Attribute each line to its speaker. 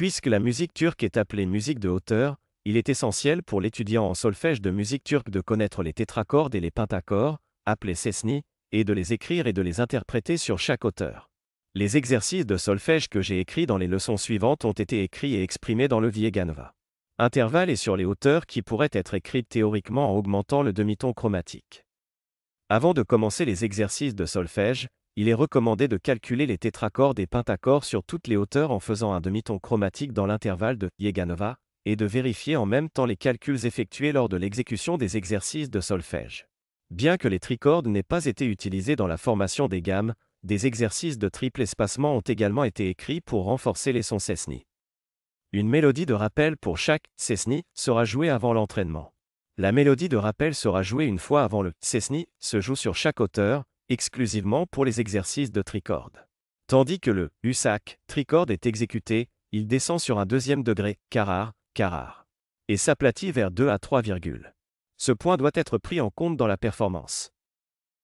Speaker 1: Puisque la musique turque est appelée musique de hauteur, il est essentiel pour l'étudiant en solfège de musique turque de connaître les tétracordes et les pentacordes, appelés sesni, et de les écrire et de les interpréter sur chaque hauteur. Les exercices de solfège que j'ai écrits dans les leçons suivantes ont été écrits et exprimés dans le Vieganva. Intervalle et sur les hauteurs qui pourraient être écrites théoriquement en augmentant le demi-ton chromatique. Avant de commencer les exercices de solfège, il est recommandé de calculer les tétracordes et pentacords sur toutes les hauteurs en faisant un demi-ton chromatique dans l'intervalle de Yeganova, et de vérifier en même temps les calculs effectués lors de l'exécution des exercices de solfège. Bien que les tricordes n'aient pas été utilisés dans la formation des gammes, des exercices de triple espacement ont également été écrits pour renforcer les sons Cessni. Une mélodie de rappel pour chaque Cessni sera jouée avant l'entraînement. La mélodie de rappel sera jouée une fois avant le Cessni, se joue sur chaque hauteur, exclusivement pour les exercices de tricorde. Tandis que le USAC tricorde est exécuté, il descend sur un deuxième degré, car, carar, et s'aplatit vers 2 à 3 virgules. Ce point doit être pris en compte dans la performance.